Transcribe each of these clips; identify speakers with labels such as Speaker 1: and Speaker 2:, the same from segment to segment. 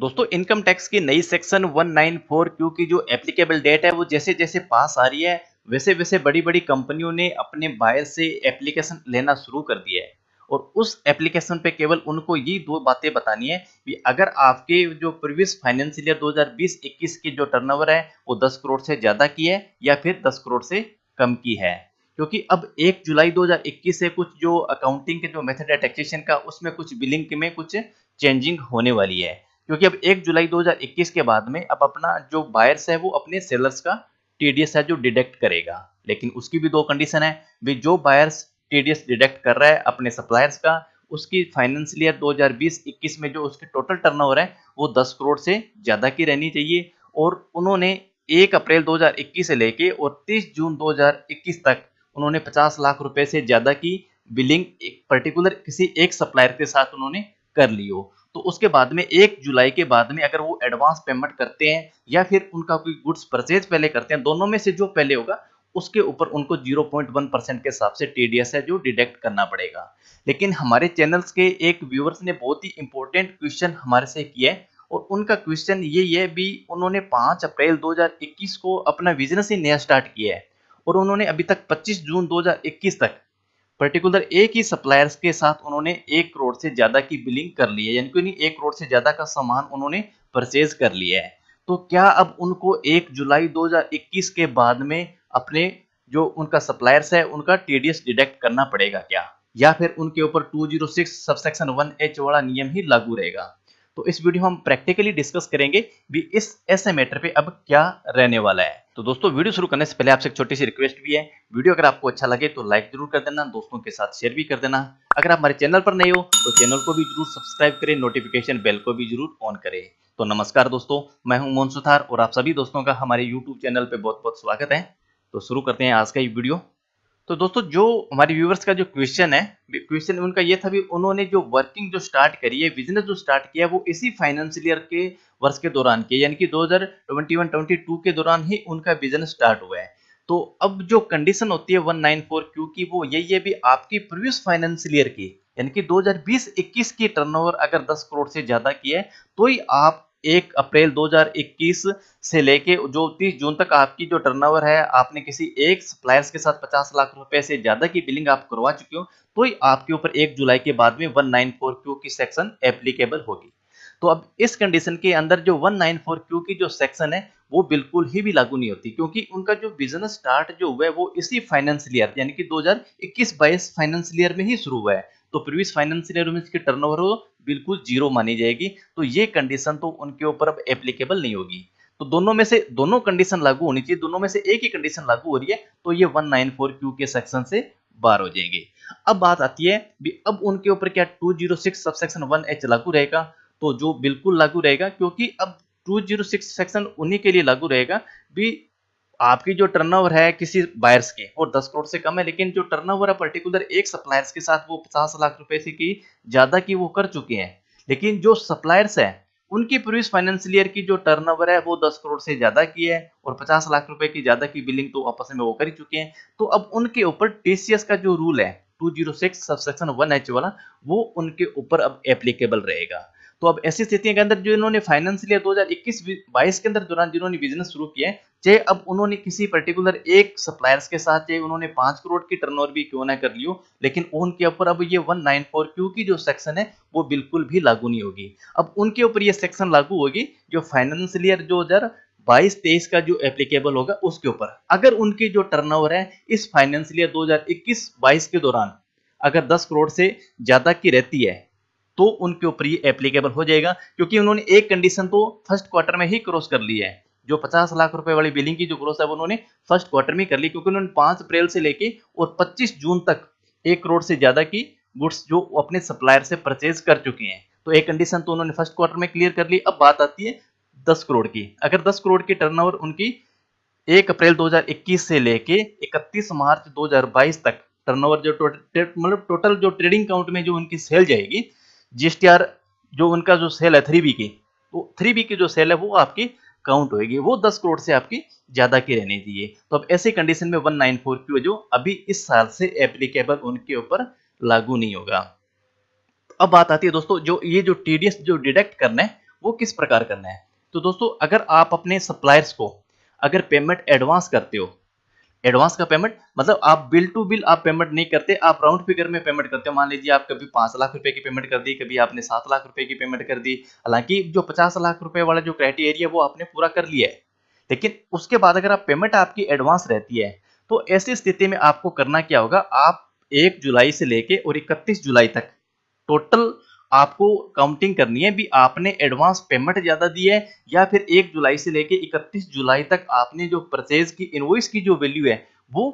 Speaker 1: दोस्तों income tax की नई सेक्शन 194 क्यू की जो एप्लीकेबल डेट है वो जैसे जैसे पास आ रही है वैसे वैसे बड़ी बड़ी कंपनियों ने अपने बायर से एप्लीकेशन लेना शुरू कर दिया है और उस एप्लीकेशन पे केवल उनको ये दो बातें बतानी है कि अगर आपके जो प्रीवियस फाइनेंशियल ईयर 2020-21 की जो टर्नओवर है वो 10 करोड़ से ज़्यादा की है या फिर 10 करोड़ से कम की है क्योंकि अब 1 जुलाई 2021 से कुछ जो अकाउंटिंग के जो मेथड है टैक्सेशन का उसमें कुछ बिलिंग में कुछ चेंजिंग होने वाली है क्योंकि अब 1 जुलाई 2021 के बाद में अब अपना जो बायर्स है वो अपने सेलर्स का टीडीएस है जो डिडक्ट करेगा लेकिन उसकी भी दो कंडीशन है भी जो बायर्स टीडीएस डिडक्ट कर रहा है अपने सप्लायर्स का उसकी फाइनेंशियल ईयर 2020-21 में जो उसके टोटल टर्नओवर है वो 10 करोड़ से ज़्यादा की रहनी चाहिए और उन्होंने 1 अप्रैल 2021 से लेके और 30 जून 2021 तक उन्होंने 50 लाख रुपए से ज़्यादा की बिलिंग एक पर्टिकुलर किसी एक सप्लायर के साथ उन्होंने कर लियो तो उसके बाद में एक जुलाई के बाद में अगर वो एडवांस पेमेंट करते हैं या फिर उनका कोई गुड्स परचेज पहले करते हैं दोनों में से जो पहले होगा उसके ऊपर उनको 0.1 परसेंट के हिसाब से टीडीएस है जो डिडक्ट करना पड़ेगा लेकिन हमारे चैनल्स के एक व्यूअर्स ने बहुत ही इंपॉर्टेंट क्वेश्चन हमारे से किया है और उनका क्वेश्चन ये है भी उन्होंने 5 अप्रैल 2021 को अपना बिजनेस ही नया स्टार्ट किया है और उन्होंने अभी तक 25 जून 2021 तक पर्टिकुलर एक ही सप्लायर्स के साथ उन्होंने एक करोड़ से ज़्यादा की बिलिंग कर ली है यानी कि एक करोड़ से ज़्यादा का सामान उन्होंने परचेज कर लिया है तो क्या अब उनको एक जुलाई 2021 के बाद में अपने जो उनका सप्लायर्स है उनका टीडीएस डिडक्ट करना पड़ेगा क्या या फिर उनके ऊपर 206 सबसेक्शन एच वाला नियम ही लागू रहेगा तो इस वीडियो हम प्रैक्टिकली डिस्कस करेंगे भी इस ऐसे मैटर पे अब क्या रहने वाला है तो दोस्तों वीडियो शुरू करने से पहले आपसे एक छोटी सी रिक्वेस्ट भी है वीडियो अगर आपको अच्छा लगे तो लाइक जरूर कर देना दोस्तों के साथ शेयर भी कर देना अगर आप हमारे चैनल पर नए हो तो चैनल को भी जरूर सब्सक्राइब करें नोटिफिकेशन बेल को भी जरूर ऑन करें तो नमस्कार दोस्तों मैं हूं मोहन सुथार और आप सभी दोस्तों का हमारे यूट्यूब चैनल पर बहुत बहुत स्वागत है तो शुरू करते हैं आज का ये वीडियो तो दोस्तों जो हमारे व्यूवर्स का जो क्वेश्चन है क्वेश्चन उनका ये था भी उन्होंने जो वर्किंग जो स्टार्ट करी है बिजनेस जो स्टार्ट किया वो इसी फाइनेंशियल ईयर के वर्ष के दौरान किया यानी कि 2021 22 के दौरान ही उनका बिजनेस स्टार्ट हुआ है तो अब जो कंडीशन होती है 194 क्यू की वो यही है भी आपकी प्रीवियस फाइनेंशियल ईयर की यानी कि 2020-21 की टर्नओवर अगर 10 करोड़ से ज़्यादा की है तो ही आप एक अप्रैल 2021 से लेके जो 30 जून तक आपकी जो टर्नओवर है आपने किसी एक सप्लायर्स के साथ 50 लाख रुपए से ज़्यादा की बिलिंग आप करवा चुके हो तो आपके ऊपर 1 जुलाई के बाद में क्यू की सेक्शन एप्लीकेबल होगी तो अब इस कंडीशन के अंदर जो क्यू की जो सेक्शन है वो बिल्कुल ही भी लागू नहीं होती क्योंकि उनका जो बिजनेस स्टार्ट जो हुआ है वो इसी फाइनेंशियल ईयर यानी कि 2021-22 फाइनेंशियल ईयर में ही शुरू हुआ है तो प्रीवियस फाइनेंशियल ईयर में इसकी टर्नओवर हो बिल्कुल जीरो मानी जाएगी तो ये कंडीशन तो उनके ऊपर अब एप्लीकेबल नहीं होगी तो दोनों में से दोनों कंडीशन लागू होनी चाहिए दोनों में से एक ही कंडीशन लागू हो रही है तो ये 194 क्यू के सेक्शन से बार हो जाएंगे अब बात आती है भी अब उनके ऊपर क्या 206 सबसेक्शन 1H लागू रहेगा तो जो बिल्कुल लागू रहेगा क्योंकि अब 206 सेक्शन उन्हीं के लिए लागू रहेगा भी आपकी जो टर्नओवर है किसी बायर्स की वो 10 करोड़ से कम है लेकिन जो टर्नओवर है पर्टिकुलर एक सप्लायर्स के साथ वो 50 लाख रुपए से की ज़्यादा की वो कर चुके हैं लेकिन जो सप्लायर्स है उनकी प्रीवियस फाइनेंशियल ईयर की जो टर्नओवर है वो 10 करोड़ से ज़्यादा की है और 50 लाख रुपए की ज़्यादा की बिलिंग तो आपस में वो कर ही चुके हैं तो अब उनके ऊपर टीसीएस का जो रूल है टू जीरो वाला वो उनके ऊपर अब एप्लीकेबल रहेगा तो अब ऐसी स्थितियों के अंदर जो इन्होंने फाइनेंस लिया दो हजार इक्कीस बाईस के अंदर दौरान जिन्होंने बिजनेस शुरू किया चाहे अब उन्होंने किसी पर्टिकुलर एक सप्लायर्स के साथ चाहे उन्होंने पांच करोड़ की टर्नओवर भी क्यों ना कर लियो लेकिन उनके ऊपर अब ये वन नाइन फोर क्यू की जो सेक्शन है वो बिल्कुल भी लागू नहीं होगी अब उनके ऊपर ये सेक्शन लागू होगी जो फाइनेंशियल ईयर जो हजार बाईस तेईस का जो एप्लीकेबल होगा उसके ऊपर अगर उनकी जो टर्नओवर है इस फाइनेंशियल ईयर 2021-22 के दौरान अगर दस करोड़ से ज्यादा की रहती है तो उनके ऊपर ये एप्लीकेबल हो जाएगा क्योंकि उन्होंने एक कंडीशन तो फर्स्ट क्वार्टर में ही क्रॉस कर लिया है जो 50 लाख रुपए वाली बिलिंग की जो ग्रोथ है वो उन्होंने फर्स्ट क्वार्टर में कर ली क्योंकि उन्होंने 5 अप्रैल से लेके और 25 जून तक एक करोड़ से ज्यादा की गुड्स जो अपने सप्लायर से परचेज कर चुके हैं तो एक कंडीशन तो उन्होंने फर्स्ट क्वार्टर में क्लियर कर ली अब बात आती है दस करोड़ की अगर दस करोड़ की टर्न उनकी एक अप्रैल दो से लेके इकतीस मार्च दो तक टर्न जो मतलब टोटल जो ट्रेडिंग अकाउंट में जो उनकी सेल जाएगी जीएसटीआर जो उनका जो सेल है थ्री बी की तो थ्री बी की जो सेल है वो आपकी काउंट होगी वो दस करोड़ से आपकी ज्यादा की रहनी चाहिए तो अब ऐसी कंडीशन में वन नाइन फोर क्यू जो अभी इस साल से एप्लीकेबल उनके ऊपर लागू नहीं होगा अब बात आती है दोस्तों जो ये जो टीडीएस जो डिडक्ट करना है वो किस प्रकार करना है तो दोस्तों अगर आप अपने सप्लायर्स को अगर पेमेंट एडवांस करते हो एडवांस का पेमेंट मतलब आप बिल टू बिल आप पेमेंट नहीं करते आप राउंड फिगर में पेमेंट करते हो मान लीजिए आप कभी पांच लाख रुपए की पेमेंट कर दी कभी आपने सात लाख रुपए की पेमेंट कर दी हालांकि जो पचास लाख रुपए वाला जो क्राइटेरिया वो आपने पूरा कर लिया है लेकिन उसके बाद अगर आप पेमेंट आपकी एडवांस रहती है तो ऐसी स्थिति में आपको करना क्या होगा आप एक जुलाई से लेके और इकतीस जुलाई तक टोटल आपको काउंटिंग करनी है भी आपने एडवांस पेमेंट ज़्यादा दी है या फिर एक जुलाई से लेके 31 जुलाई तक आपने जो परचेज की इनवॉइस की जो वैल्यू है वो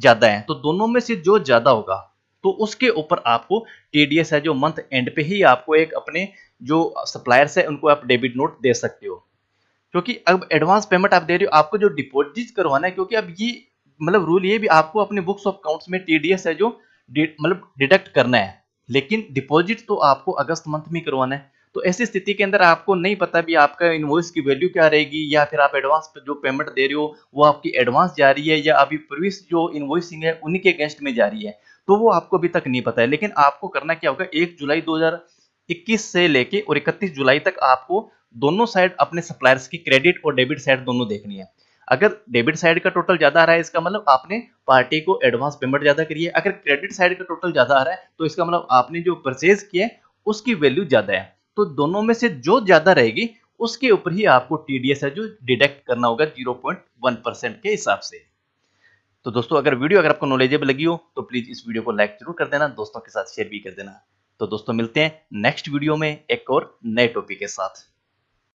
Speaker 1: ज़्यादा है तो दोनों में से जो ज़्यादा होगा तो उसके ऊपर आपको टी है जो मंथ एंड पे ही आपको एक अपने जो सप्लायर्स है उनको आप डेबिट नोट दे सकते हो क्योंकि अब एडवांस पेमेंट आप दे रहे हो आपको जो डिपोजिट करवाना है क्योंकि अब ये मतलब रूल ये भी आपको अपने बुक्स ऑफ अकाउंट्स में टीडीएस है जो मतलब डिडक्ट करना है लेकिन डिपॉजिट तो आपको अगस्त मंथ में करवाना है तो ऐसी स्थिति के अंदर आपको नहीं पता भी आपका इनवॉइस की वैल्यू क्या रहेगी या फिर आप एडवांस जो पेमेंट दे रहे हो वो आपकी एडवांस जा रही है या अभी प्रीवियस जो इन्वॉइसिंग है उन्हीं के अगेंस्ट में जा रही है तो वो आपको अभी तक नहीं पता है लेकिन आपको करना क्या होगा एक जुलाई दो से लेके और इकतीस जुलाई तक आपको दोनों साइड अपने सप्लायर्स की क्रेडिट और डेबिट साइड दोनों देखनी है अगर डेबिट साइड का टोटल ज्यादा आ रहा है इसका मतलब आपने पार्टी को एडवांस पेमेंट ज्यादा करी है अगर क्रेडिट साइड का टोटल ज्यादा आ रहा है तो इसका मतलब आपने जो परचेज किया उसकी वैल्यू ज्यादा है तो दोनों में से जो ज्यादा रहेगी उसके ऊपर ही आपको टीडीएस है जो डिडक्ट करना होगा जीरो के हिसाब से तो दोस्तों अगर वीडियो अगर आपको नॉलेजेबल लगी हो तो प्लीज इस वीडियो को लाइक जरूर कर देना दोस्तों के साथ शेयर भी कर देना तो दोस्तों मिलते हैं नेक्स्ट वीडियो में एक और नए टॉपिक के साथ